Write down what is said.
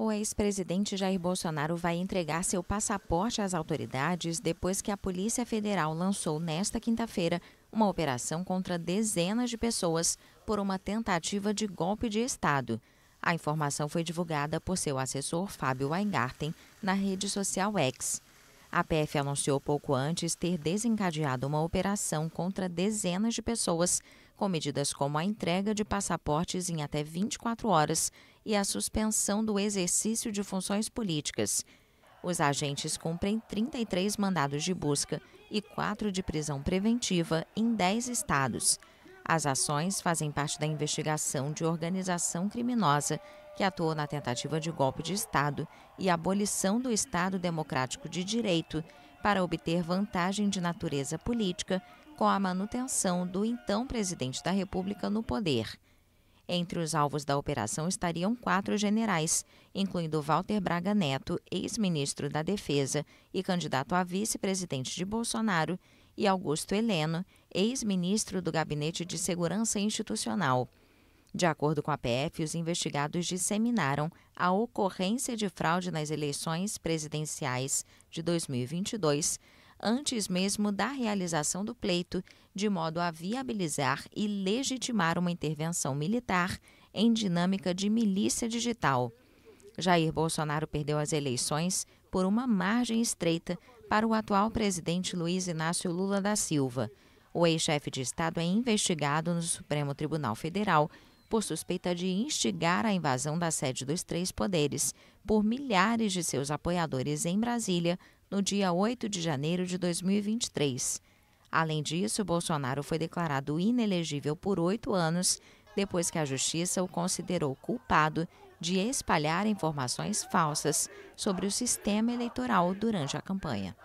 O ex-presidente Jair Bolsonaro vai entregar seu passaporte às autoridades depois que a Polícia Federal lançou nesta quinta-feira uma operação contra dezenas de pessoas por uma tentativa de golpe de Estado. A informação foi divulgada por seu assessor Fábio Weingarten na rede social X. A PF anunciou pouco antes ter desencadeado uma operação contra dezenas de pessoas, com medidas como a entrega de passaportes em até 24 horas e a suspensão do exercício de funções políticas. Os agentes cumprem 33 mandados de busca e 4 de prisão preventiva em 10 estados. As ações fazem parte da investigação de organização criminosa que atuou na tentativa de golpe de Estado e abolição do Estado Democrático de Direito para obter vantagem de natureza política com a manutenção do então presidente da República no poder. Entre os alvos da operação estariam quatro generais, incluindo Walter Braga Neto, ex-ministro da Defesa e candidato a vice-presidente de Bolsonaro, e Augusto Heleno, ex-ministro do Gabinete de Segurança Institucional. De acordo com a PF, os investigados disseminaram a ocorrência de fraude nas eleições presidenciais de 2022, antes mesmo da realização do pleito, de modo a viabilizar e legitimar uma intervenção militar em dinâmica de milícia digital. Jair Bolsonaro perdeu as eleições por uma margem estreita para o atual presidente Luiz Inácio Lula da Silva. O ex-chefe de Estado é investigado no Supremo Tribunal Federal por suspeita de instigar a invasão da sede dos três poderes por milhares de seus apoiadores em Brasília no dia 8 de janeiro de 2023. Além disso, Bolsonaro foi declarado inelegível por oito anos depois que a Justiça o considerou culpado de espalhar informações falsas sobre o sistema eleitoral durante a campanha.